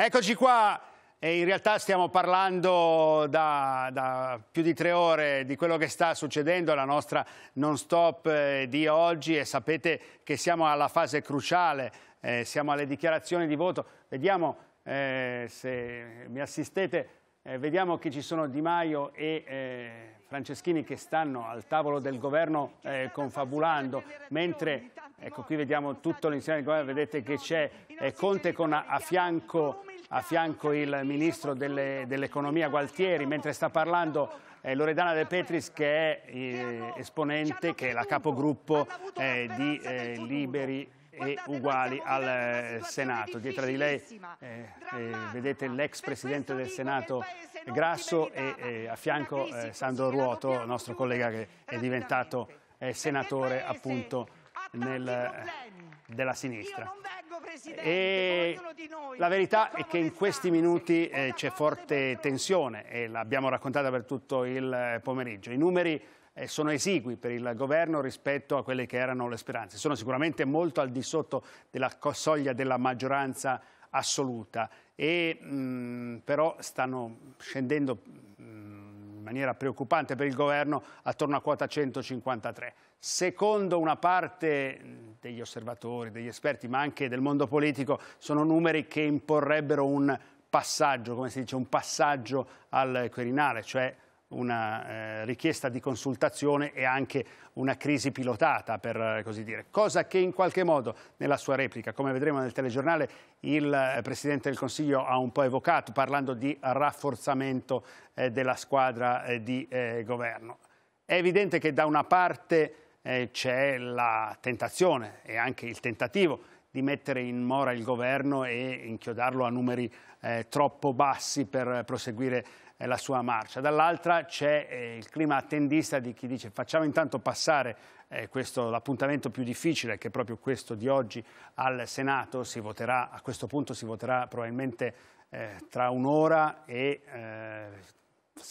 Eccoci qua, e in realtà stiamo parlando da, da, più di tre ore di quello che sta succedendo, la nostra non stop eh, di oggi e sapete che siamo alla fase cruciale, eh, siamo alle dichiarazioni di voto, vediamo eh, se mi assistete eh, vediamo che ci sono Di Maio e eh, Franceschini che stanno al tavolo del governo eh, confabulando, mentre ecco qui vediamo tutto l'insieme del governo, vedete che c'è eh, Conte con a, a fianco a fianco il ministro dell'economia Gualtieri, mentre sta parlando eh, Loredana De Petris che è eh, esponente, che è la capogruppo eh, di eh, Liberi e uguali al eh, Senato. Dietro di lei eh, eh, vedete l'ex presidente del Senato Grasso e eh, a fianco Sandro Ruoto, nostro collega che è diventato eh, senatore appunto nel, eh, della sinistra. E la verità è che in questi minuti c'è forte tensione e l'abbiamo raccontata per tutto il pomeriggio. I numeri eh, sono esigui per il governo rispetto a quelle che erano le speranze. Sono sicuramente molto al di sotto della soglia della maggioranza assoluta, e, mh, però stanno scendendo mh, in maniera preoccupante per il governo attorno a quota 153. Secondo una parte degli osservatori, degli esperti, ma anche del mondo politico, sono numeri che imporrebbero un passaggio, come si dice, un passaggio al Quirinale, cioè una eh, richiesta di consultazione e anche una crisi pilotata, per eh, così dire. Cosa che in qualche modo, nella sua replica, come vedremo nel telegiornale, il eh, Presidente del Consiglio ha un po' evocato, parlando di rafforzamento eh, della squadra eh, di eh, governo. È evidente che da una parte c'è la tentazione e anche il tentativo di mettere in mora il governo e inchiodarlo a numeri troppo bassi per proseguire la sua marcia. Dall'altra c'è eh, il clima attendista di chi dice facciamo intanto passare eh, l'appuntamento più difficile che è proprio questo di oggi al Senato, voterà, a questo punto si voterà probabilmente eh, tra un'ora e eh,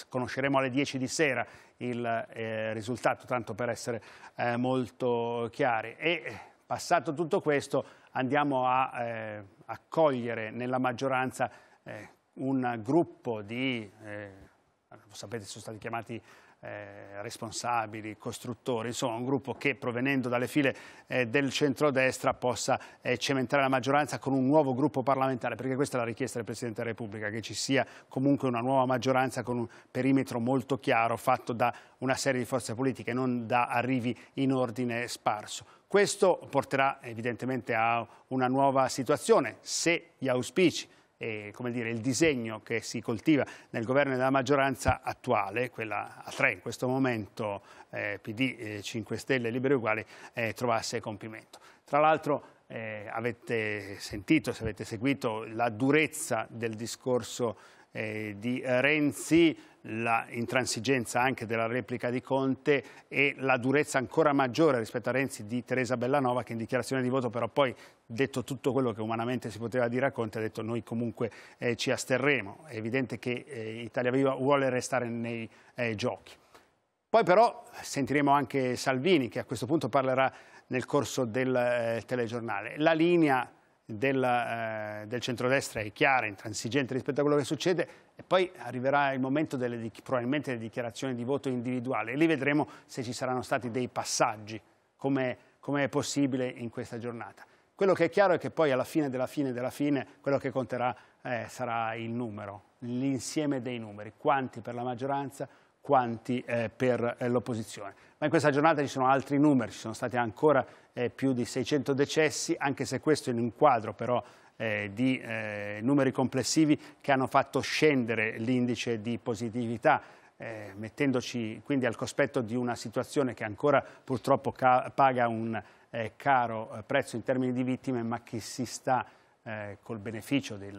conosceremo alle 10 di sera il eh, risultato, tanto per essere eh, molto chiari. E passato tutto questo andiamo a accogliere nella maggioranza un gruppo di, eh, sapete sono stati chiamati eh, responsabili, costruttori, insomma un gruppo che provenendo dalle file eh, del centrodestra possa eh, cementare la maggioranza con un nuovo gruppo parlamentare, perché questa è la richiesta del Presidente della Repubblica, che ci sia comunque una nuova maggioranza con un perimetro molto chiaro fatto da una serie di forze politiche, non da arrivi in ordine sparso. Questo porterà evidentemente a una nuova situazione, se gli auspici eh, dire, il disegno che si coltiva nel governo della maggioranza attuale, quella a tre in questo momento, eh, PD, 5 eh, Stelle, Liberi Uguali, eh, trovasse compimento. Tra l'altro eh, avete sentito, se avete seguito, la durezza del discorso eh, di Renzi, la intransigenza anche della replica di Conte e la durezza ancora maggiore rispetto a Renzi di Teresa Bellanova che in dichiarazione di voto però poi detto tutto quello che umanamente si poteva dire a Conte ha detto noi comunque eh, ci asterremo. È evidente che eh, Italia Viva vuole restare nei eh, giochi. Poi però eh, sentiremo anche Salvini che a questo punto parlerà nel corso del eh, telegiornale. La linea del, eh, del centrodestra è chiara, intransigente rispetto a quello che succede e poi arriverà il momento delle, probabilmente delle dichiarazioni di voto individuale e lì vedremo se ci saranno stati dei passaggi come, come è possibile in questa giornata. Quello che è chiaro è che poi alla fine della fine della fine quello che conterà eh, sarà il numero, l'insieme dei numeri, quanti per la maggioranza, quanti eh, per eh, l'opposizione ma in questa giornata ci sono altri numeri, ci sono stati ancora eh, più di 600 decessi, anche se questo in un quadro però eh, di eh, numeri complessivi che hanno fatto scendere l'indice di positività. Eh, mettendoci quindi al cospetto di una situazione che ancora purtroppo paga un eh, caro eh, prezzo in termini di vittime ma che si sta col beneficio dei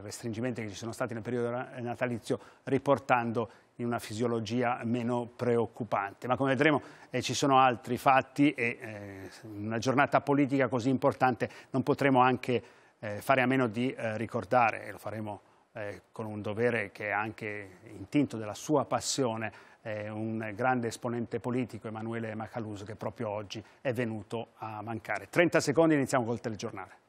restringimenti che ci sono stati nel periodo natalizio, riportando in una fisiologia meno preoccupante. Ma come vedremo eh, ci sono altri fatti e eh, in una giornata politica così importante non potremo anche eh, fare a meno di eh, ricordare, e lo faremo eh, con un dovere che è anche intinto della sua passione, eh, un grande esponente politico, Emanuele Macaluso, che proprio oggi è venuto a mancare. 30 secondi, iniziamo col telegiornale.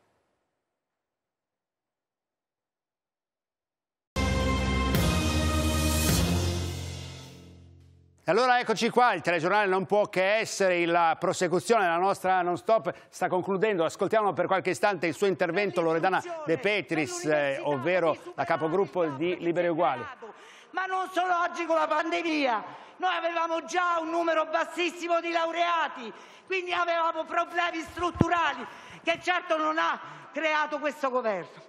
Allora eccoci qua, il telegiornale non può che essere la prosecuzione la nostra non stop, sta concludendo, ascoltiamo per qualche istante il suo intervento Loredana De Petris, eh, ovvero la capogruppo di Liberi Uguali. Ma non solo oggi con la pandemia, noi avevamo già un numero bassissimo di laureati, quindi avevamo problemi strutturali che certo non ha creato questo governo.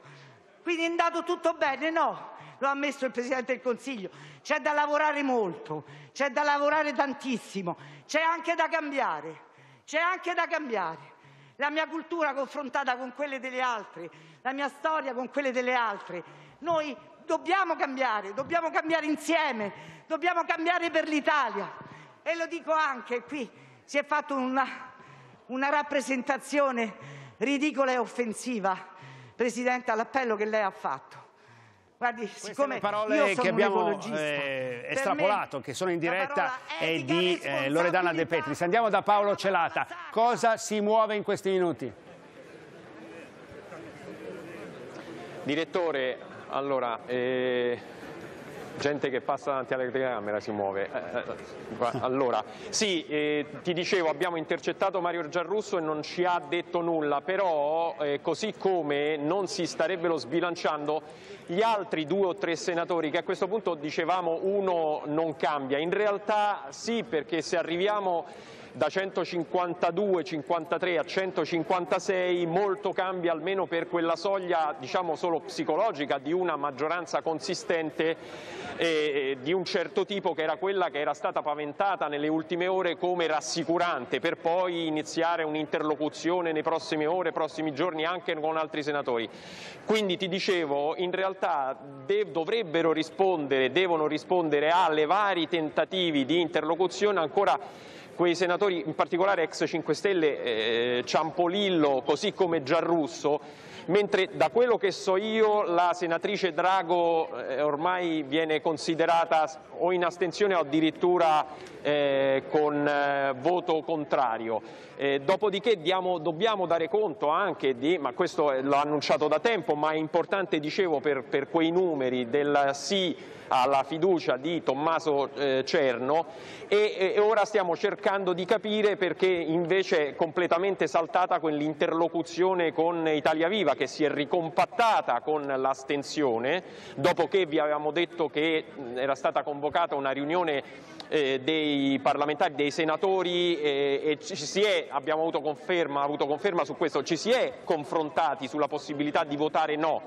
Quindi è andato tutto bene? No, lo ha ammesso il Presidente del Consiglio c'è da lavorare molto, c'è da lavorare tantissimo, c'è anche da cambiare, c'è anche da cambiare. La mia cultura confrontata con quelle delle altre, la mia storia con quelle delle altre. Noi dobbiamo cambiare, dobbiamo cambiare insieme, dobbiamo cambiare per l'Italia. E lo dico anche qui, si è fatta una, una rappresentazione ridicola e offensiva, Presidente, all'appello che lei ha fatto. Guardi, Queste siccome parole che abbiamo eh, estrapolato, che sono in diretta, è di eh, Loredana De Petris. Andiamo da Paolo Celata. Cosa si muove in questi minuti? Direttore, allora... Eh gente che passa davanti alla telecamera si muove. Eh, eh, eh, allora, sì, eh, ti dicevo, abbiamo intercettato Mario Giarrusso e non ci ha detto nulla, però eh, così come non si starebbero sbilanciando gli altri due o tre senatori che a questo punto dicevamo uno non cambia. In realtà sì, perché se arriviamo da 152-53 a 156 molto cambia almeno per quella soglia diciamo solo psicologica di una maggioranza consistente eh, di un certo tipo che era quella che era stata paventata nelle ultime ore come rassicurante per poi iniziare un'interlocuzione nei prossimi ore, prossimi giorni anche con altri senatori. Quindi ti dicevo in realtà dovrebbero rispondere, devono rispondere alle vari tentativi di interlocuzione ancora quei senatori, in particolare ex 5 Stelle, eh, Ciampolillo, così come Giarrusso, mentre da quello che so io la senatrice Drago eh, ormai viene considerata o in astensione o addirittura eh, con eh, voto contrario. Eh, dopodiché diamo, dobbiamo dare conto anche di, ma questo l'ho annunciato da tempo, ma è importante dicevo per, per quei numeri del sì alla fiducia di Tommaso eh, Cerno e, ora stiamo cercando di capire perché invece è completamente saltata quell'interlocuzione con Italia Viva che si è ricompattata con l'astensione dopo che vi avevamo detto che era stata convocata una riunione eh, dei parlamentari, dei senatori eh, e ci si è, abbiamo avuto conferma, avuto conferma su questo, ci si è confrontati sulla possibilità di votare no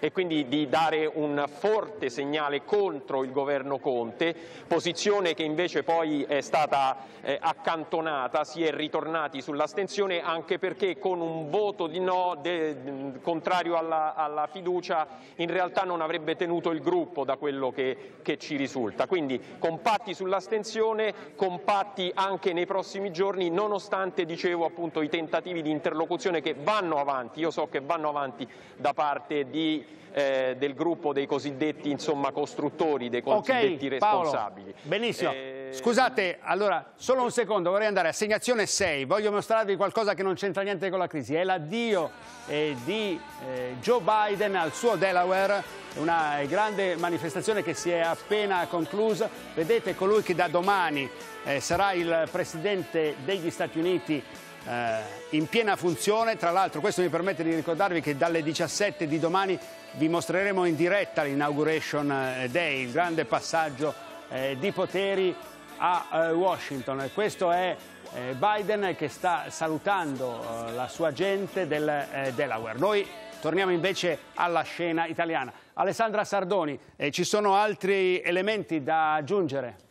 e quindi di dare un forte segnale contro il governo Conte, posizione che invece poi è stata eh, accantonata, si è ritornati sull'astensione anche perché con un voto di no de, contrario alla, alla, fiducia in realtà non avrebbe tenuto il gruppo da quello che, che ci risulta. Quindi compatti sull'astensione, compatti anche nei prossimi giorni, nonostante dicevo appunto i tentativi di interlocuzione che vanno avanti, io so che vanno avanti da parte di eh, del gruppo dei cosiddetti insomma, costruttori, dei cosiddetti okay, responsabili. Paolo, benissimo. Eh... Scusate, allora, solo un secondo, vorrei andare. Assegnazione 6, voglio mostrarvi qualcosa che non c'entra niente con la crisi. È l'addio eh, di eh, Joe Biden al suo Delaware, una grande manifestazione che si è appena conclusa. Vedete colui che da domani eh, sarà il presidente degli Stati Uniti eh, in piena funzione. Tra l'altro questo mi permette di ricordarvi che dalle 17 di domani vi mostreremo in diretta l'Inauguration eh, Day, il grande passaggio eh, di poteri a Washington. Questo è Biden che sta salutando la sua gente del Delaware. Noi torniamo invece alla scena italiana. Alessandra Sardoni, ci sono altri elementi da aggiungere?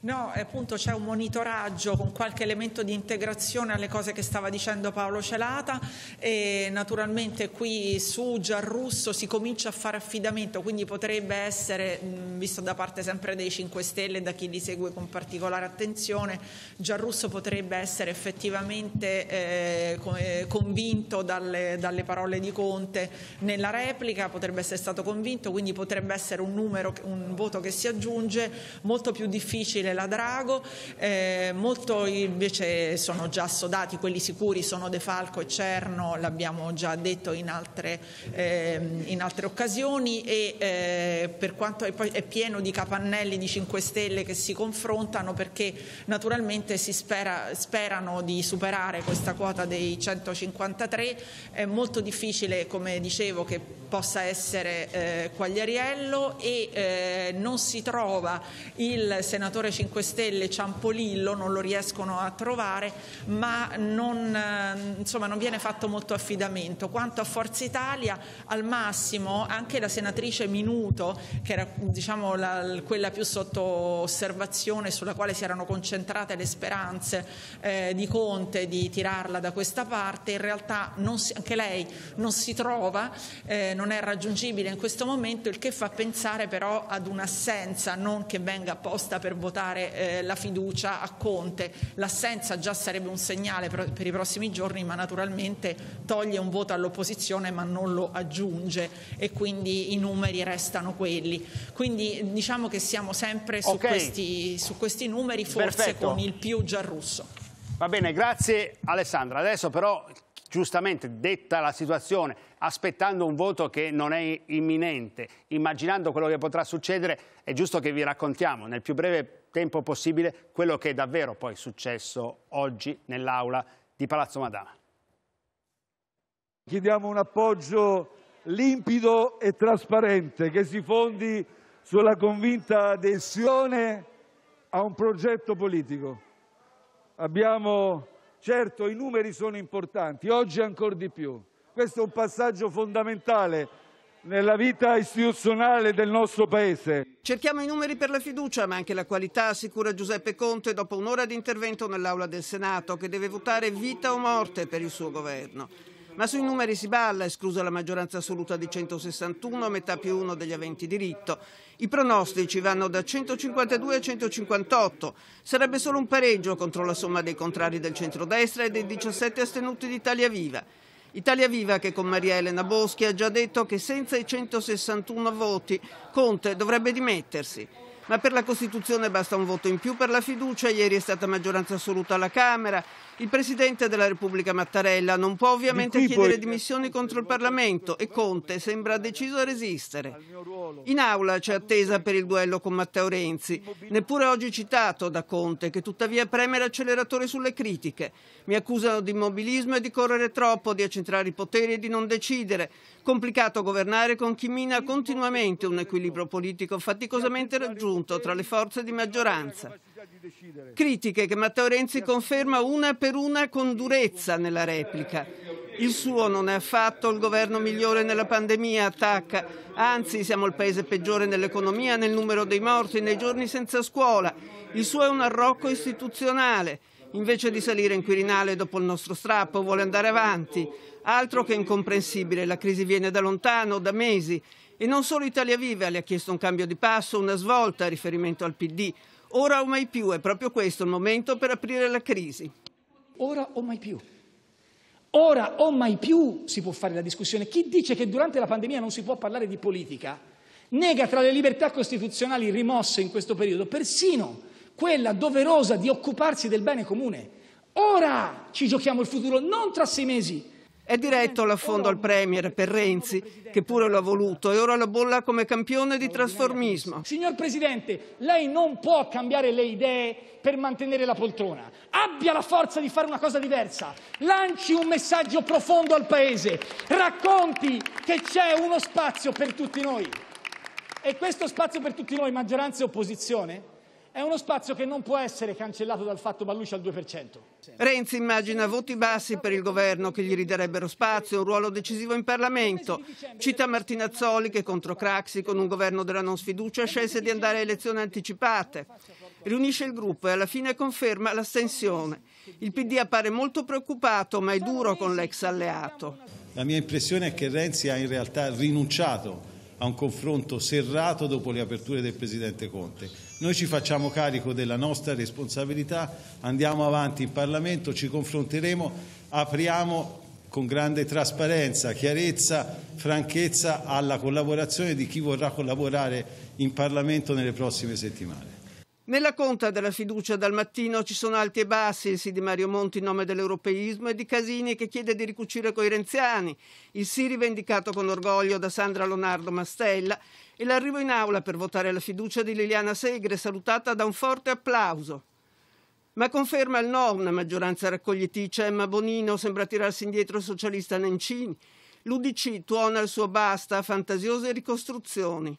No, appunto c'è un monitoraggio con qualche elemento di integrazione alle cose che stava dicendo Paolo Celata e naturalmente qui su Giarrusso si comincia a fare affidamento, quindi potrebbe essere, visto da parte sempre dei 5 Stelle e da chi li segue con particolare attenzione, Giarrusso potrebbe essere effettivamente eh, eh, convinto dalle, dalle parole di Conte nella replica, potrebbe essere stato convinto, quindi potrebbe essere un numero, un voto che si aggiunge molto più difficile stile la Drago, eh, molto invece sono già assodati, quelli sicuri sono De Falco e Cerno, l'abbiamo già detto in altre, eh, in altre occasioni e eh, per quanto è, è pieno di capannelli di 5 Stelle che si confrontano perché naturalmente si spera, sperano di superare questa quota dei 153, è molto difficile come dicevo che possa essere eh, Quagliariello e eh, non si trova il senatore 5 Stelle, Ciampolillo, non lo riescono a trovare, ma non, eh, insomma, non viene fatto molto affidamento. Quanto a Forza Italia, al massimo anche la senatrice Minuto, che era diciamo, la, quella più sotto osservazione sulla quale si erano concentrate le speranze eh, di Conte di tirarla da questa parte, in realtà si, anche lei non si trova, eh, non è raggiungibile in questo momento, il che fa pensare però ad un'assenza non che venga apposta per votare dare eh, la fiducia a Conte. L'assenza già sarebbe un segnale per, per i prossimi giorni, ma naturalmente toglie un voto all'opposizione ma non lo aggiunge e quindi i numeri restano quelli. Quindi diciamo che siamo sempre su, okay. questi, su questi, numeri, forse Perfetto. con il più Giarrusso. Va bene, grazie Alessandra. Adesso però giustamente detta la situazione, aspettando un voto che non è imminente, immaginando quello che potrà succedere, è giusto che vi raccontiamo nel più breve tempo possibile quello che è davvero poi successo oggi nell'aula di Palazzo Madama. Chiediamo un appoggio limpido e trasparente che si fondi sulla convinta adesione a un progetto politico. Abbiamo, certo, i numeri sono importanti, oggi ancora di più. Questo è un passaggio fondamentale nella vita istituzionale del nostro Paese. Cerchiamo i numeri per la fiducia, ma anche la qualità, assicura Giuseppe Conte dopo un'ora di intervento nell'aula del Senato, che deve votare vita o morte per il suo governo. Ma sui numeri si balla, esclusa la maggioranza assoluta di 161, metà più uno degli aventi diritto. I pronostici vanno da 152 a 158. Sarebbe solo un pareggio contro la somma dei contrari del centrodestra e dei 17 astenuti d'Italia Viva. Italia Viva che con Maria Elena Boschi ha già detto che senza i 161 voti Conte dovrebbe dimettersi. Ma per la Costituzione basta un voto in più per la fiducia, ieri è stata maggioranza assoluta alla Camera, il Presidente della Repubblica Mattarella non può ovviamente chiedere poi... dimissioni contro il Parlamento e Conte sembra deciso a resistere. In aula c'è attesa per il duello con Matteo Renzi, neppure oggi citato da Conte, che tuttavia preme l'acceleratore sulle critiche. Mi accusano di immobilismo e di correre troppo, di accentrare i poteri e di non decidere. Complicato governare con chi mina continuamente un equilibrio politico faticosamente raggiunto tra le forze di maggioranza. Critiche che Matteo Renzi conferma una per una con durezza nella replica. Il suo non è affatto il governo migliore nella pandemia, attacca. Anzi, siamo il paese peggiore nell'economia, nel numero dei morti, nei giorni senza scuola. Il suo è un arrocco istituzionale. Invece di salire in Quirinale dopo il nostro strappo, vuole andare avanti. Altro che incomprensibile, la crisi viene da lontano, da mesi. E non solo Italia Viva le ha chiesto un cambio di passo, una svolta, a riferimento al PD. Ora o mai più è proprio questo il momento per aprire la crisi. Ora o mai più. Ora o mai più si può fare la discussione. Chi dice che durante la pandemia non si può parlare di politica nega tra le libertà costituzionali rimosse in questo periodo persino quella doverosa di occuparsi del bene comune. Ora ci giochiamo il futuro, non tra sei mesi, è diretto eh, all'affondo al Premier per Renzi, che pure l'ha voluto, e ora la bolla come campione di trasformismo. Signor Presidente, lei non può cambiare le idee per mantenere la poltrona. Abbia la forza di fare una cosa diversa. Lanci un messaggio profondo al Paese. Racconti che c'è uno spazio per tutti noi. E questo spazio per tutti noi, maggioranza e opposizione, è uno spazio che non può essere cancellato dal fatto Ballucci al 2%. Renzi immagina voti bassi per il governo che gli riderebbero spazio, un ruolo decisivo in Parlamento. Cita Martinazzoli che contro Craxi con un governo della non sfiducia scelse di andare a elezioni anticipate. Riunisce il gruppo e alla fine conferma l'astensione. Il PD appare molto preoccupato ma è duro con l'ex alleato. La mia impressione è che Renzi ha in realtà rinunciato a un confronto serrato dopo le aperture del Presidente Conte noi ci facciamo carico della nostra responsabilità, andiamo avanti in Parlamento, ci confronteremo, apriamo con grande trasparenza, chiarezza, franchezza alla collaborazione di chi vorrà collaborare in Parlamento nelle prossime settimane. Nella conta della fiducia dal mattino ci sono alti e bassi, il sì di Mario Monti in nome dell'europeismo e di Casini che chiede di ricucire coi renziani, il sì rivendicato con orgoglio da Sandra Leonardo Mastella e l'arrivo in aula per votare la fiducia di Liliana Segre salutata da un forte applauso. Ma conferma il no una maggioranza raccogliticcia, Emma Bonino sembra tirarsi indietro il socialista Nencini, l'Udc tuona il suo basta a fantasiose ricostruzioni.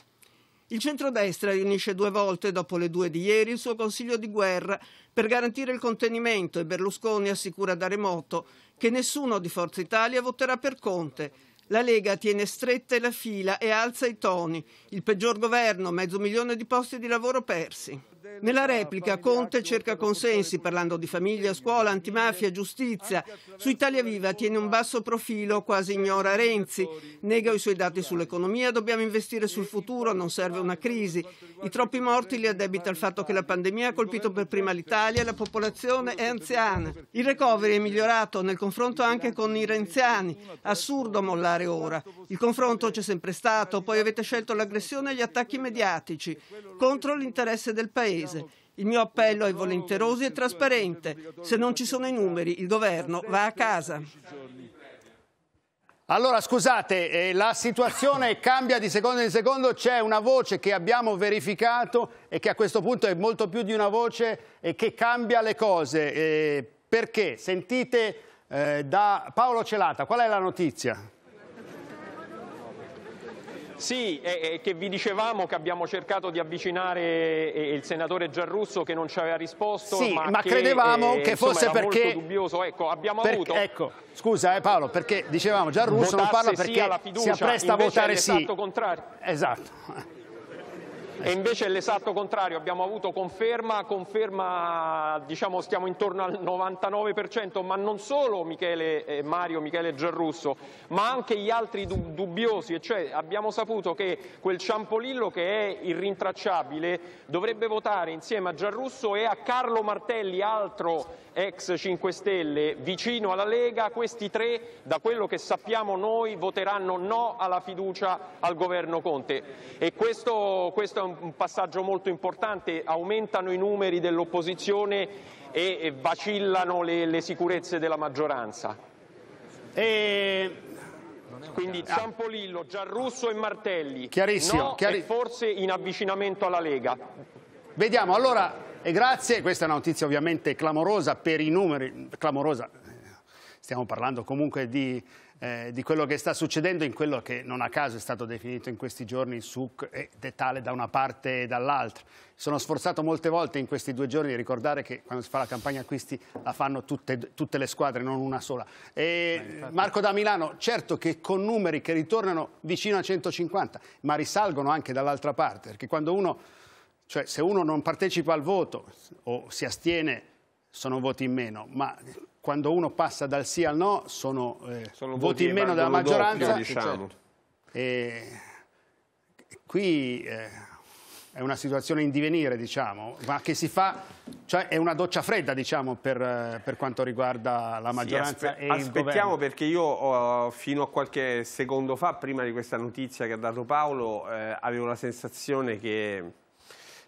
Il centrodestra riunisce due volte dopo le due di ieri il suo consiglio di guerra per garantire il contenimento e Berlusconi assicura da remoto che nessuno di Forza Italia voterà per Conte. La Lega tiene strette la fila e alza i toni. Il peggior governo, mezzo milione di posti di lavoro persi. Nella replica Conte cerca consensi parlando di famiglia, scuola, antimafia, giustizia. Su Italia Viva tiene un basso profilo, quasi ignora Renzi, nega i suoi dati sull'economia, dobbiamo investire sul futuro, non serve una crisi. I troppi morti li addebita al fatto che la pandemia ha colpito per prima l'Italia e la popolazione è anziana. Il recovery è migliorato nel confronto anche con i renziani. Assurdo mollare ora. Il confronto c'è sempre stato, poi avete scelto l'aggressione e gli attacchi mediatici contro l'interesse del Paese. Paese. Il mio appello è volenteroso e trasparente. Se non ci sono i numeri, il governo va a casa. Allora scusate, eh, la situazione cambia di secondo in secondo, c'è una voce che abbiamo verificato e che a questo punto è molto più di una voce eh, che cambia le cose. Eh, perché? Sentite eh, da Paolo Celata, qual è la notizia? Sì, è che vi dicevamo che abbiamo cercato di avvicinare eh, il senatore Giarrusso che non ci aveva risposto. Sì, ma, ma che, credevamo eh, che fosse insomma, perché... molto dubbioso. Ecco, abbiamo per... avuto... Ecco, scusa eh, Paolo, perché dicevamo Giarrusso Votasse non parla perché sì fiducia, si appresta a votare sì. Esatto. E invece è l'esatto contrario, abbiamo avuto conferma, conferma diciamo stiamo intorno al 99%, ma non solo Michele, eh, Mario Michele Gerrusso, ma anche gli altri dubbiosi, e cioè abbiamo saputo che quel Ciampolillo che è irrintracciabile dovrebbe votare insieme a Gerrusso e a Carlo Martelli, altro ex 5 Stelle, vicino alla Lega, questi tre, da quello che sappiamo noi, voteranno no alla fiducia al governo Conte. E questo, questo è un, un passaggio molto importante, aumentano i numeri dell'opposizione e, e vacillano le, le sicurezze della maggioranza. E quindi Ciampolillo, ah. Giarrusso e Martelli. Chiarissimo. No chiari... forse in avvicinamento alla Lega. Vediamo, allora, e grazie, questa è una notizia ovviamente clamorosa per i numeri, clamorosa, stiamo parlando comunque di eh, di quello che sta succedendo in quello che non a caso è stato definito in questi giorni suc e detale da una parte e dall'altra. Sono sforzato molte volte in questi due giorni di ricordare che quando si fa la campagna acquisti la fanno tutte, tutte le squadre, non una sola. Infatti... Marco da Milano, certo che con numeri che ritornano vicino a 150, ma risalgono anche dall'altra parte, perché quando uno, cioè se uno non partecipa al voto o si astiene sono voti in meno, ma quando uno passa dal sì al no sono, eh, sono voti in meno della maggioranza. Doppio, diciamo. Certo. e, qui eh, è una situazione in divenire, diciamo, ma che si fa, cioè è una doccia fredda, diciamo, per, eh, per quanto riguarda la maggioranza sì, aspe Aspettiamo perché io oh, fino a qualche secondo fa, prima di questa notizia che ha dato Paolo, eh, avevo la sensazione che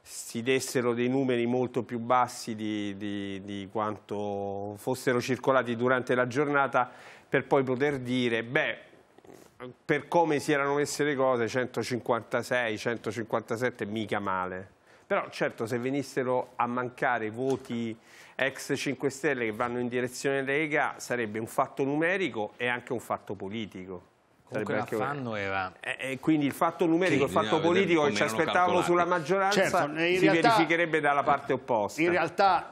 si dessero dei numeri molto più bassi di, di, di quanto fossero circolati durante la giornata per poi poter dire, beh, per come si erano messe le cose, 156, 157, mica male. Però certo, se venissero a mancare voti ex 5 Stelle che vanno in direzione Lega, sarebbe un fatto numerico e anche un fatto politico. Comunque l'affanno era... E, eh, e, eh, quindi il fatto numerico, il fatto politico che ci aspettavamo calcolati. sulla maggioranza certo, si realtà, verificherebbe dalla parte opposta. In realtà...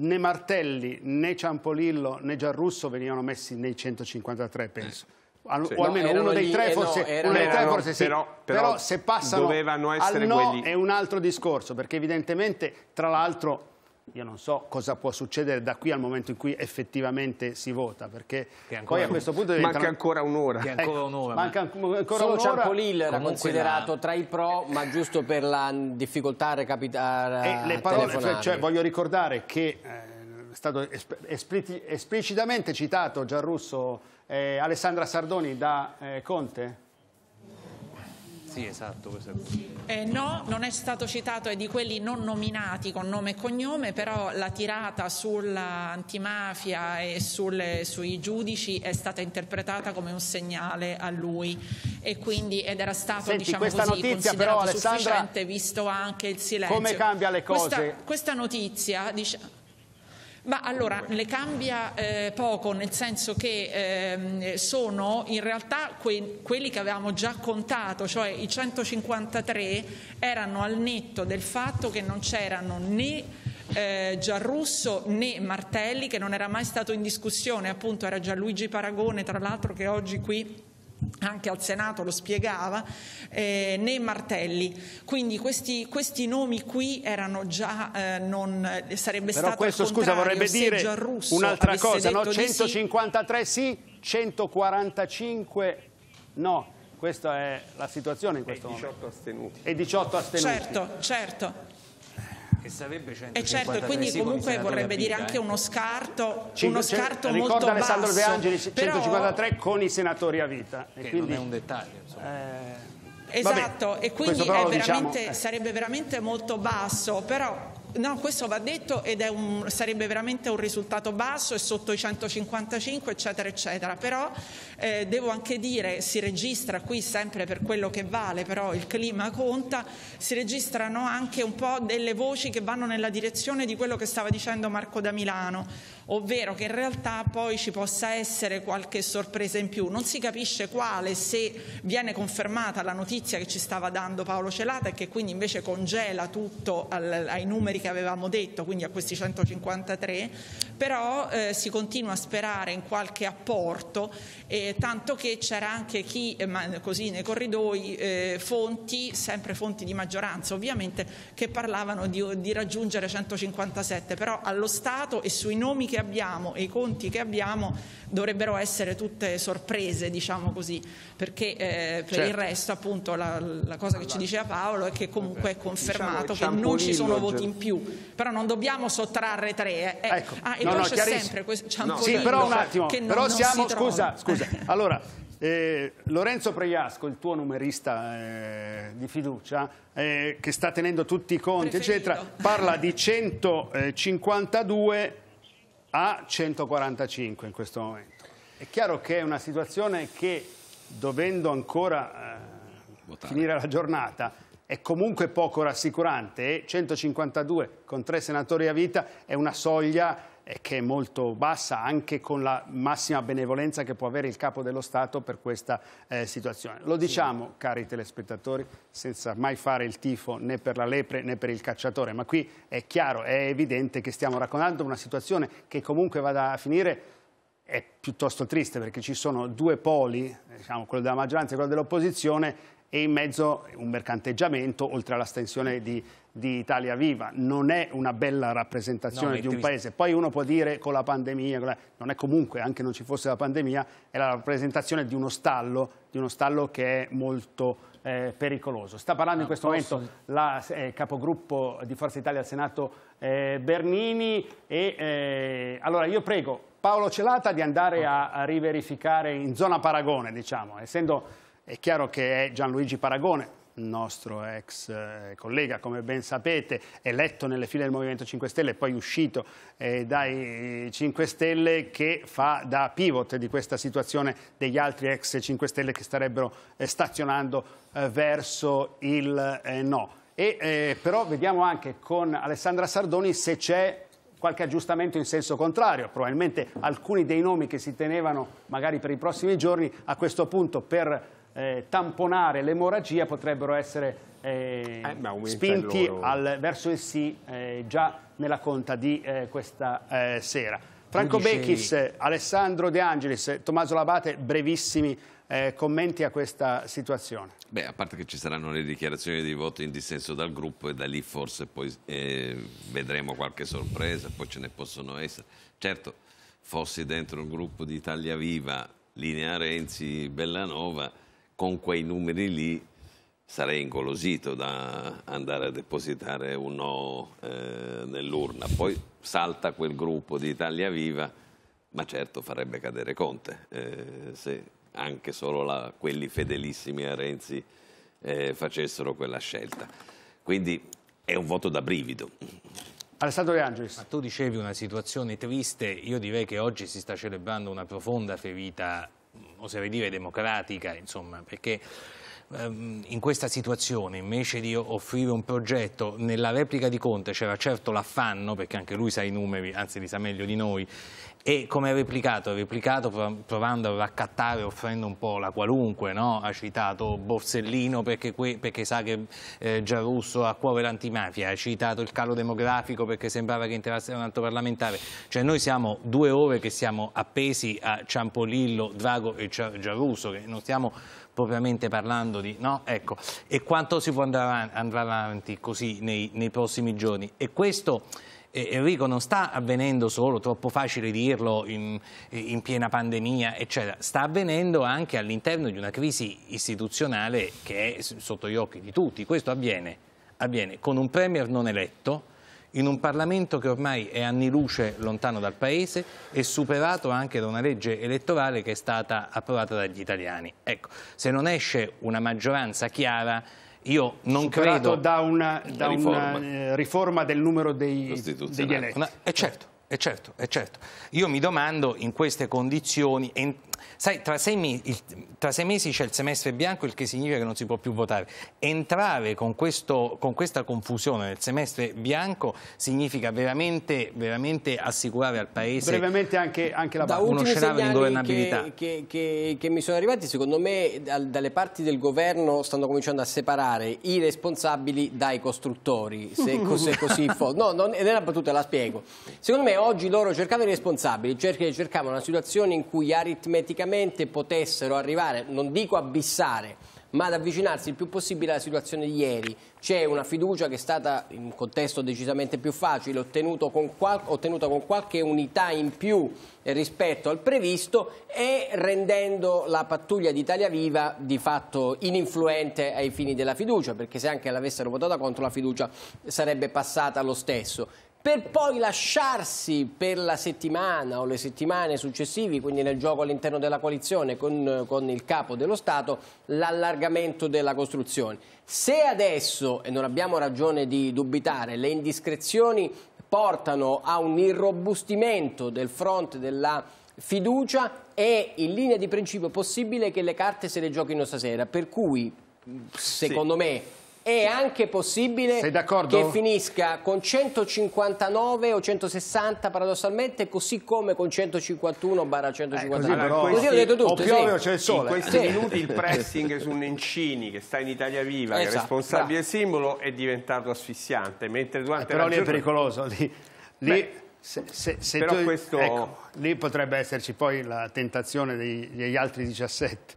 né Martelli, né Ciampolillo, né Giarrusso venivano messi nei 153, penso. Eh. Al, sì. O almeno no, uno dei tre lì, forse, eh no, uno dei tre no, forse sì. Però, però, però se passano dovevano essere al no quelli... è un altro discorso, perché evidentemente, tra l'altro, io non so cosa può succedere da qui al momento in cui effettivamente si vota, perché poi a questo punto diventano... Manca ancora un'ora. Manca ancora ecco, un'ora. Manca ancora Solo Ciampolillo era considerato la... tra i pro, ma giusto per la difficoltà a recapitare. le parole, cioè, cioè, voglio ricordare che... Eh, è stato esplicitamente citato Gianrusso eh, Alessandra Sardoni da eh, Conte? Sì, esatto. Eh, no, non è stato citato, è di quelli non nominati con nome e cognome, però la tirata sull'antimafia e sulle, sui giudici è stata interpretata come un segnale a lui e quindi, ed era stato Senti, diciamo così, notizia, considerato però, sufficiente visto anche il silenzio. Come cambia le cose? Questa, questa notizia... Dic- ma allora le cambia eh, poco, nel senso che ehm, sono in realtà que- quelli che avevamo già contato, cioè i 153 erano al netto del fatto che non c'erano né eh, Giarrusso né Martelli, che non era mai stato in discussione, appunto era Gianluigi Paragone, tra l'altro che oggi qui anche al Senato lo spiegava, eh, né Martelli. Quindi questi, questi, nomi qui erano già, eh, non, sarebbe Però stato questo, scusa, vorrebbe dire un'altra cosa, no? 153 sì. 145 no. Questa è la situazione in questo e momento. 18 astenuti. E 18 astenuti. Certo, certo che sarebbe 150 E certo, quindi comunque vorrebbe vita, dire anche eh. uno scarto, Cin uno scarto molto basso. Alessandro De Angeli, 153 però... con i senatori a vita. E che quindi... non è un dettaglio, insomma. Eh... Esatto, Vabbè, e quindi diciamo veramente, diciamo, eh. sarebbe veramente molto basso, però No, questo va detto ed un, sarebbe veramente un risultato basso, è sotto i 155 eccetera eccetera, però eh, devo anche dire, si registra qui sempre per quello che vale, però il clima conta, si registrano anche un po' delle voci che vanno nella direzione di quello che stava dicendo Marco da Milano ovvero che in realtà poi ci possa essere qualche sorpresa in più. Non si capisce quale, se viene confermata la notizia che ci stava dando Paolo Celata e che quindi invece congela tutto al, ai numeri che avevamo detto, quindi a questi 153, però eh, si continua a sperare in qualche apporto, eh, tanto che c'era anche chi, eh, ma, così nei corridoi, eh, fonti, sempre fonti di maggioranza ovviamente, che parlavano di, di raggiungere 157, però allo Stato e sui nomi che che abbiamo e i conti che abbiamo dovrebbero essere tutte sorprese, diciamo così, perché eh, per certo. il resto appunto la, la cosa allora. che ci diceva Paolo è che comunque Vabbè. è diciamo confermato diciamo che non ci sono voti in più, però non dobbiamo sottrarre tre. Eh. eh ecco. Ah, e no, poi no, c'è sempre questo Ciampolillo no. Sì, però un attimo, che non, però siamo, non scusa, scusa, allora eh, Lorenzo Preiasco, il tuo numerista eh, di fiducia, eh, che sta tenendo tutti i conti, Preferito. eccetera, parla di 152 a 145 in questo momento. È chiaro che è una situazione che, dovendo ancora eh, finire la giornata, è comunque poco rassicurante. e 152 con tre senatori a vita è una soglia che è molto bassa anche con la massima benevolenza che può avere il Capo dello Stato per questa eh, situazione. Lo diciamo, cari telespettatori, senza mai fare il tifo né per la lepre né per il cacciatore, ma qui è chiaro, è evidente che stiamo raccontando una situazione che comunque vada a finire è piuttosto triste perché ci sono due poli, diciamo, quello della maggioranza e quello dell'opposizione e in mezzo un mercanteggiamento oltre alla stensione di di Italia Viva, non è una bella rappresentazione no, di un paese. Poi uno può dire con la pandemia, con la... non è comunque, anche non ci fosse la pandemia, è la rappresentazione di uno stallo, di uno stallo che è molto eh, pericoloso. Sta parlando no, ah, in questo posso... momento la eh, capogruppo di Forza Italia al Senato eh, Bernini e eh, allora io prego Paolo Celata di andare a, a riverificare in zona Paragone, diciamo, essendo è chiaro che è Gianluigi Paragone, nostro ex eh, collega, come ben sapete, eletto nelle file del Movimento 5 Stelle e poi uscito eh, dai 5 Stelle, che fa da pivot di questa situazione degli altri ex 5 Stelle che starebbero eh, stazionando verso il no. E, però vediamo anche con Alessandra Sardoni se c'è qualche aggiustamento in senso contrario, probabilmente alcuni dei nomi che si tenevano magari per i prossimi giorni a questo punto per eh, tamponare l'emorragia potrebbero essere eh, eh spinti al, verso il sì eh, già nella conta di eh, questa sera. Franco Becchis, Alessandro De Angelis, Tommaso Labate, brevissimi eh, commenti a questa situazione. Beh, a parte che ci saranno le dichiarazioni di voto in dissenso dal gruppo e da lì forse poi eh, vedremo qualche sorpresa, poi ce ne possono essere. Certo, fossi dentro un gruppo di Italia Viva, Linea Renzi, Bellanova con quei numeri lì sarei ingolosito da andare a depositare un no eh, nell'urna. Poi salta quel gruppo di Italia Viva, ma certo farebbe cadere Conte, eh, se anche solo la, quelli fedelissimi a Renzi eh, facessero quella scelta. Quindi è un voto da brivido. Alessandro De Angelis. Ma tu dicevi una situazione triste, io direi che oggi si sta celebrando una profonda ferita oserei dire democratica, insomma, perché ehm, in questa situazione invece di offrire un progetto nella replica di Conte c'era certo l'affanno perché anche lui sa i numeri anzi li sa meglio di noi e come ha replicato? Ha replicato provando a raccattare, offrendo un po' la qualunque, no? ha citato Borsellino perché, perché sa che eh, Giarrusso ha cuore l'antimafia, ha citato il calo demografico perché sembrava che interessasse un altro parlamentare. Cioè noi siamo due ore che siamo appesi a Ciampolillo, Drago e Giarrusso, che non stiamo propriamente parlando di... No? Ecco. E quanto si può andare avanti, andare avanti così nei, nei prossimi giorni? E questo Enrico non sta avvenendo solo, troppo facile dirlo, in, in piena pandemia, eccetera, sta avvenendo anche all'interno di una crisi istituzionale che è sotto gli occhi di tutti. Questo avviene, avviene con un Premier non eletto, in un Parlamento che ormai è anni luce lontano dal Paese e superato anche da una legge elettorale che è stata approvata dagli italiani. Ecco, se non esce una maggioranza chiara io non credo... da una, da riforma. una eh, riforma. del numero dei, degli eletti. E è certo. È certo, è certo. Io mi domando in queste condizioni, Sai, tra sei, mesi, mesi c'è il semestre bianco, il che significa che non si può più votare. Entrare con, questo, con questa confusione nel semestre bianco significa veramente, veramente assicurare al Paese... Brevemente anche, anche la da uno scenario di ingovernabilità. Che, che, che, che, mi sono arrivati, secondo me, dal, dalle parti del governo stanno cominciando a separare i responsabili dai costruttori, se così, così fo... No, non è una battuta, la spiego. Secondo me oggi loro cercavano i responsabili, cercavano una situazione in cui aritmeticamente veramente potessero arrivare, non dico abissare, ma ad avvicinarsi il più possibile alla situazione di ieri. C'è una fiducia che è stata, in un contesto decisamente più facile, ottenuta con, qual ottenuta con qualche unità in più rispetto al previsto e rendendo la pattuglia d'Italia Viva di fatto ininfluente ai fini della fiducia, perché se anche l'avessero votata contro la fiducia sarebbe passata lo stesso per poi lasciarsi per la settimana o le settimane successive, quindi nel gioco all'interno della coalizione con, con, il capo dello Stato, l'allargamento della costruzione. Se adesso, e non abbiamo ragione di dubitare, le indiscrezioni portano a un irrobustimento del fronte della fiducia, è in linea di principio possibile che le carte se le giochino stasera, per cui, secondo sì. me è anche possibile che finisca con 159 o 160 paradossalmente così come con 151 barra 152 eh, così, però, così ho detto tutto, o piove sì. o c'è il sole in questi sì. minuti il pressing su Nencini che sta in Italia Viva esatto, che è esatto, responsabile del simbolo è diventato asfissiante mentre durante eh, però lì giornata... è pericoloso lì, lì... Beh, se, se, se tu, questo... ecco, lì potrebbe esserci poi la tentazione degli, degli altri 17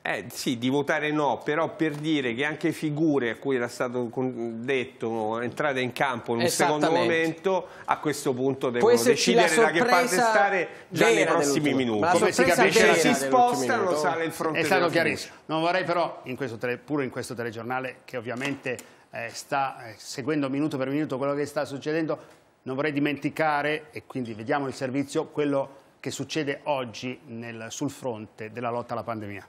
eh, sì, di votare no, però per dire che anche figure a cui era stato detto entrate in campo in un secondo momento, a questo punto devono decidere da che parte stare già nei prossimi minuti. Come si capisce? Si spostano, sale il fronte. È stato chiarissimo. Non vorrei però, in tele, pure in questo telegiornale, che ovviamente eh, sta eh, seguendo minuto per minuto quello che sta succedendo, non vorrei dimenticare, e quindi vediamo il servizio, quello che succede oggi nel, sul fronte della lotta alla pandemia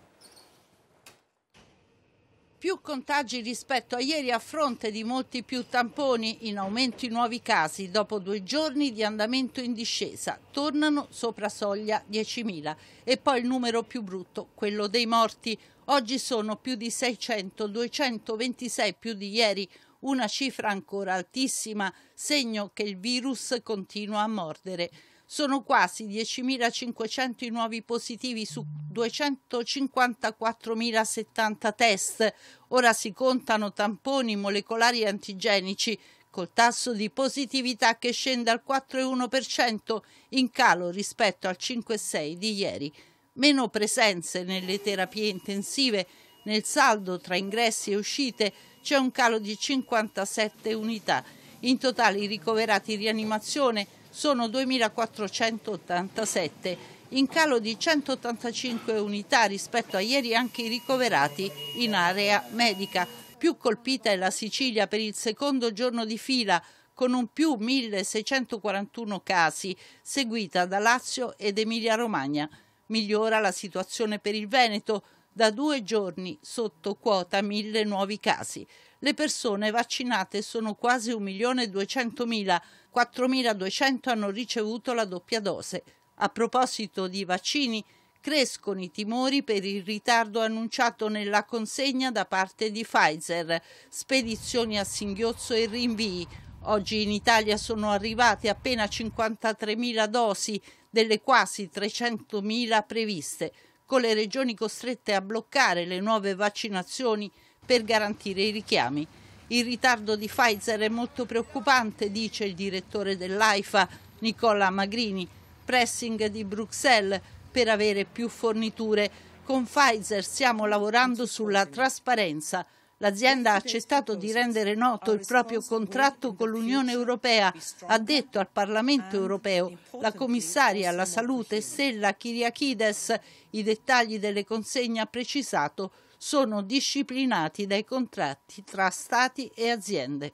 più contagi rispetto a ieri a fronte di molti più tamponi, in aumento i nuovi casi dopo due giorni di andamento in discesa, tornano sopra soglia 10.000 e poi il numero più brutto, quello dei morti, oggi sono più di 600, 226 più di ieri, una cifra ancora altissima, segno che il virus continua a mordere. Sono quasi 10.500 i nuovi positivi su 254.070 test. Ora si contano tamponi molecolari antigenici col tasso di positività che scende al 4,1% in calo rispetto al 5,6% di ieri. Meno presenze nelle terapie intensive, nel saldo tra ingressi e uscite c'è un calo di 57 unità in totale i ricoverati in rianimazione sono 2.487, in calo di 185 unità rispetto a ieri anche i ricoverati in area medica. Più colpita è la Sicilia per il secondo giorno di fila, con un più 1.641 casi, seguita da Lazio ed Emilia-Romagna. Migliora la situazione per il Veneto, da due giorni sotto quota 1.000 nuovi casi le persone vaccinate sono quasi 1.200.000, 4.200 hanno ricevuto la doppia dose. A proposito di vaccini, crescono i timori per il ritardo annunciato nella consegna da parte di Pfizer, spedizioni a singhiozzo e rinvii. Oggi in Italia sono arrivate appena 53.000 dosi delle quasi 300.000 previste, con le regioni costrette a bloccare le nuove vaccinazioni per garantire i richiami. Il ritardo di Pfizer è molto preoccupante, dice il direttore dell'AIFA Nicola Magrini. Pressing di Bruxelles per avere più forniture. Con Pfizer stiamo lavorando sulla trasparenza L'azienda ha accettato di rendere noto il proprio contratto con l'Unione Europea, ha detto al Parlamento Europeo la commissaria alla salute Stella Kyriakides. I dettagli delle consegne ha precisato sono disciplinati dai contratti tra Stati e aziende.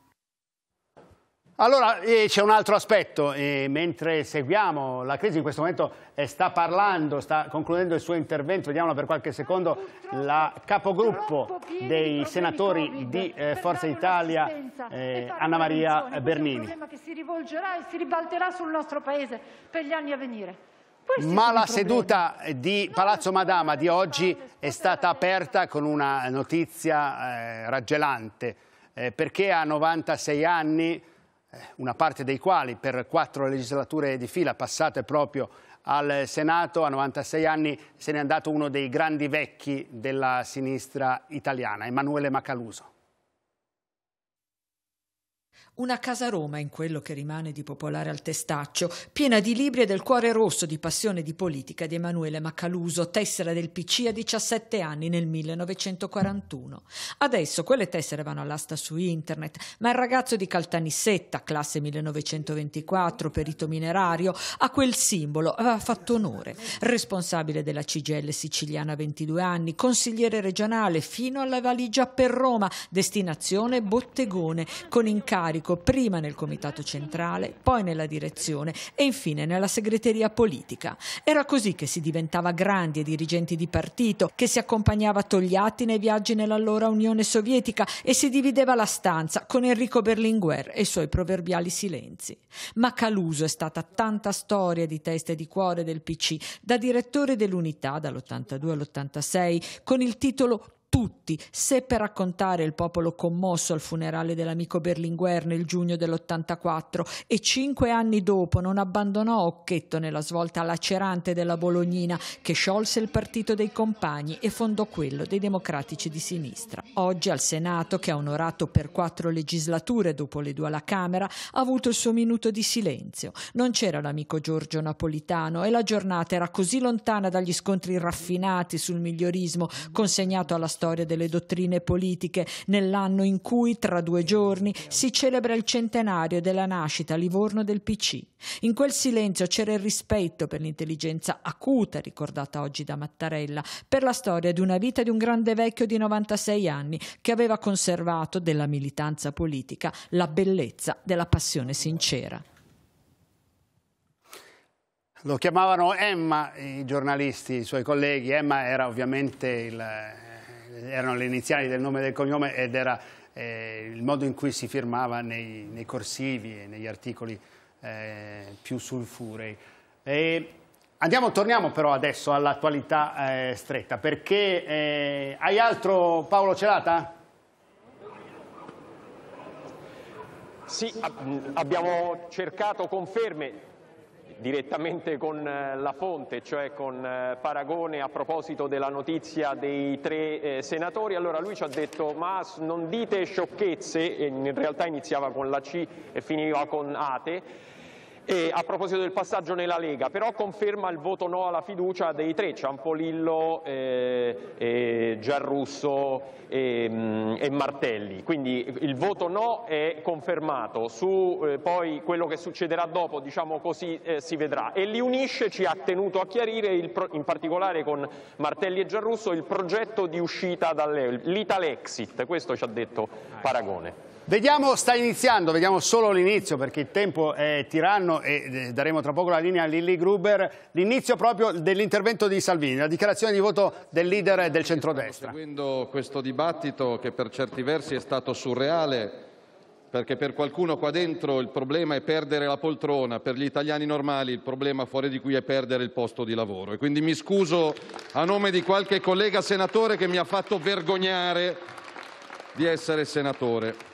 Allora eh, c'è un altro aspetto, eh, mentre seguiamo la crisi in questo momento eh, sta parlando, sta concludendo il suo intervento, vediamola per qualche secondo, la capogruppo dei senatori di eh, Forza Italia, eh, Anna Maria Bernini. È un problema che si rivolgerà e si ribalterà sul nostro Paese per gli anni a venire. Ma la seduta di Palazzo Madama di oggi è stata aperta con una notizia eh, raggelante, perché a 96 anni eh, una parte dei quali per quattro legislature di fila passate proprio al Senato, a 96 anni se n'è andato uno dei grandi vecchi della sinistra italiana, Emanuele Macaluso. Una casa Roma in quello che rimane di popolare al testaccio, piena di libri e del cuore rosso di passione di politica di Emanuele Macaluso, tessera del PC a 17 anni nel 1941. Adesso quelle tessere vanno all'asta su internet, ma il ragazzo di Caltanissetta, classe 1924, perito minerario, a quel simbolo aveva fatto onore. Responsabile della CGL siciliana a 22 anni, consigliere regionale fino alla valigia per Roma, destinazione Bottegone, con incarico storico, prima nel comitato centrale, poi nella direzione e infine nella segreteria politica. Era così che si diventava grandi e dirigenti di partito, che si accompagnava Togliatti nei viaggi nell'allora Unione Sovietica e si divideva la stanza con Enrico Berlinguer e i suoi proverbiali silenzi. Ma Caluso è stata tanta storia di testa e di cuore del PC, da direttore dell'unità dall'82 all'86 con il titolo tutti, se per raccontare il popolo commosso al funerale dell'amico Berlinguer nel giugno dell'84 e cinque anni dopo non abbandonò Occhetto nella svolta lacerante della Bolognina che sciolse il partito dei compagni e fondò quello dei democratici di sinistra. Oggi al Senato, che ha onorato per quattro legislature dopo le due alla Camera, ha avuto il suo minuto di silenzio. Non c'era l'amico Giorgio Napolitano e la giornata era così lontana dagli scontri raffinati sul migliorismo consegnato alla storia storia delle dottrine politiche, nell'anno in cui, tra due giorni, si celebra il centenario della nascita a Livorno del PC. In quel silenzio c'era il rispetto per l'intelligenza acuta, ricordata oggi da Mattarella, per la storia di una vita di un grande vecchio di 96 anni che aveva conservato della militanza politica la bellezza della passione sincera. Lo chiamavano Emma i giornalisti, i suoi colleghi. Emma era ovviamente il erano le iniziali del nome e del cognome ed era eh, il modo in cui si firmava nei, nei corsivi e negli articoli eh, più sulfurei. E andiamo, torniamo però adesso all'attualità eh, stretta, perché eh, hai altro Paolo Celata? Sì, abbiamo cercato conferme direttamente con eh, la fonte, cioè con eh, Paragone a proposito della notizia dei tre eh, senatori, allora lui ci ha detto ma non dite sciocchezze, in realtà iniziava con la C e finiva con Ate, e a proposito del passaggio nella Lega, però conferma il voto no alla fiducia dei tre, Ciampolillo, eh, eh, Giarrusso e, mh, mm, e, Martelli, quindi il voto no è confermato, su eh, poi quello che succederà dopo diciamo così eh, si vedrà e li unisce, ci ha tenuto a chiarire pro, in particolare con Martelli e Giarrusso il progetto di uscita dall'Italia, l'Italexit, questo ci ha detto Paragone. Vediamo, sta iniziando, vediamo solo l'inizio perché il tempo è tiranno e eh, daremo tra poco la linea a Lilli Gruber. L'inizio proprio dell'intervento di Salvini, la dichiarazione di voto del leader del centrodestra. Stiamo seguendo questo dibattito che per certi versi è stato surreale perché per qualcuno qua dentro il problema è perdere la poltrona, per gli italiani normali il problema fuori di qui è perdere il posto di lavoro. E quindi mi scuso a nome di qualche collega senatore che mi ha fatto vergognare di essere senatore.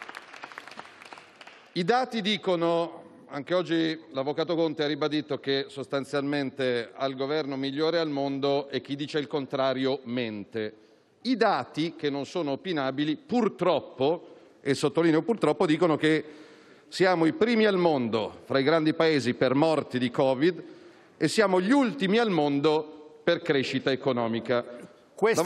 I dati dicono, anche oggi l'Avvocato Conte ha ribadito che sostanzialmente al governo migliore al mondo e chi dice il contrario mente. I dati, che non sono opinabili, purtroppo, e sottolineo purtroppo, dicono che siamo i primi al mondo fra i grandi paesi per morti di Covid e siamo gli ultimi al mondo per crescita economica. Questi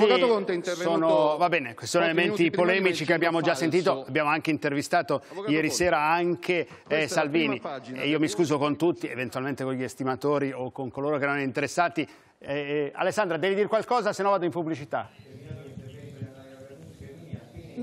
sono, va bene, sono elementi polemici che abbiamo già sentito, abbiamo anche intervistato ieri Conte. sera anche eh, Salvini e io mi scuso con tutti, eventualmente con gli estimatori o con coloro che erano interessati. Eh, eh, Alessandra, devi dire qualcosa, se no vado in pubblicità.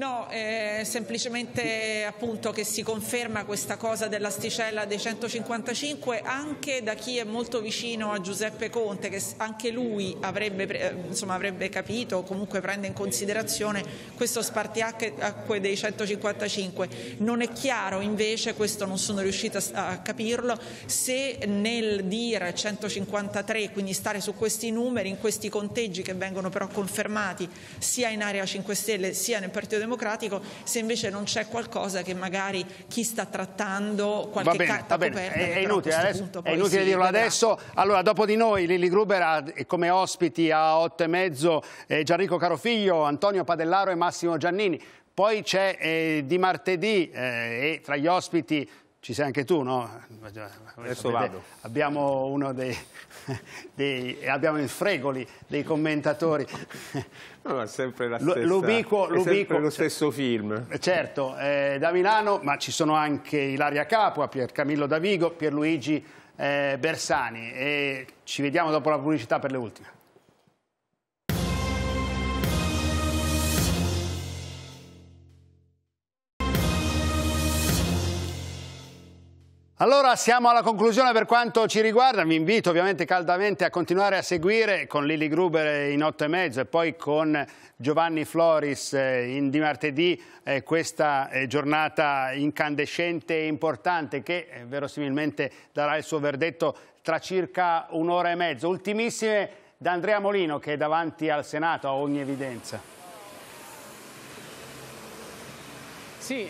No, eh, semplicemente appunto che si conferma questa cosa dell'asticella dei 155 anche da chi è molto vicino a Giuseppe Conte, che anche lui avrebbe, eh, insomma, avrebbe capito o comunque prende in considerazione questo spartiacque dei 155. Non è chiaro invece, questo non sono riuscita a capirlo, se nel dire 153, quindi stare su questi numeri, in questi conteggi che vengono però confermati sia in area 5 Stelle sia nel Partito Democratico, democratico se invece non c'è qualcosa che magari chi sta trattando qualche bene, carta coperta è, è inutile, adesso, è inutile dirlo vedrà. adesso allora dopo di noi Lilli Gruber ha, eh, come ospiti a otto e mezzo eh, Gianrico Carofiglio, Antonio Padellaro e Massimo Giannini poi c'è eh, di martedì eh, e tra gli ospiti ci sei anche tu, no? Adesso vado. Abbiamo uno dei, dei, abbiamo il fregoli dei commentatori. No, è sempre la stessa, l'ubico, è sempre lo cioè stesso film. Certo, eh, da Milano, ma ci sono anche Ilaria Capua, Pier Camillo Davigo, Pierluigi eh, Bersani. E ci vediamo dopo la pubblicità per le ultime. Allora siamo alla conclusione per quanto ci riguarda, vi invito ovviamente caldamente a continuare a seguire con Lili Gruber eh, in otto e mezzo e poi con Giovanni Floris eh, in di martedì eh, questa eh, giornata incandescente e importante che verosimilmente darà il suo verdetto tra circa un'ora e mezzo. Ultimissime da Andrea Molino che è davanti al Senato a ogni evidenza. Sì,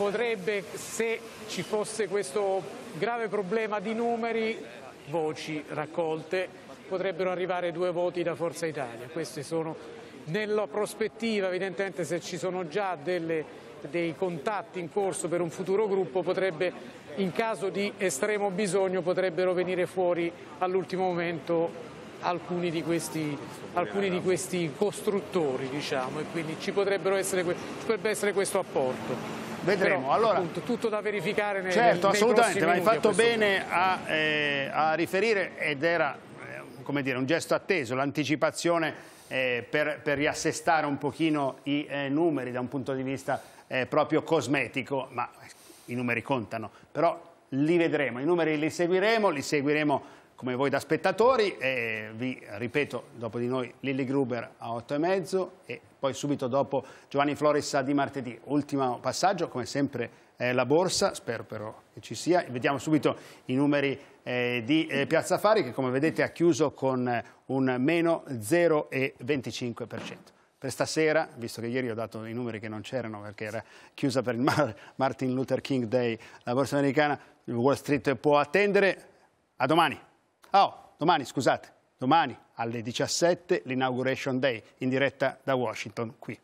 potrebbe, se ci fosse questo grave problema di numeri, voci raccolte, potrebbero arrivare due voti da Forza Italia. Queste sono nella prospettiva, evidentemente se ci sono già delle dei contatti in corso per un futuro gruppo potrebbe, in caso di estremo bisogno, potrebbero venire fuori all'ultimo momento alcuni di questi, alcuni di questi costruttori, diciamo, e quindi ci potrebbero essere, potrebbe essere questo apporto. Vedremo. Però, allora, appunto, tutto da verificare nei, Certo, nei assolutamente, ma hai fatto bene a, eh, a, riferire ed era eh, dire, un gesto atteso, l'anticipazione eh, per, per, riassestare un pochino i eh, numeri da un punto di vista eh, proprio cosmetico, ma eh, i numeri contano, però li vedremo, i numeri li seguiremo, li seguiremo come voi da spettatori, vi ripeto, dopo di noi Lilli Gruber a 8 e mezzo e poi subito dopo Giovanni Flores di martedì. Ultimo passaggio, come sempre eh, la borsa, spero però che ci sia. Vediamo subito i numeri eh, di eh, Piazza Fari che come vedete ha chiuso con eh, un meno 0,25%. Per stasera, visto che ieri ho dato i numeri che non c'erano perché era chiusa per il Mar Martin Luther King Day la borsa americana, Wall Street può attendere. A domani. Oh, domani, scusate, domani alle 17 l'Inauguration Day in diretta da Washington qui.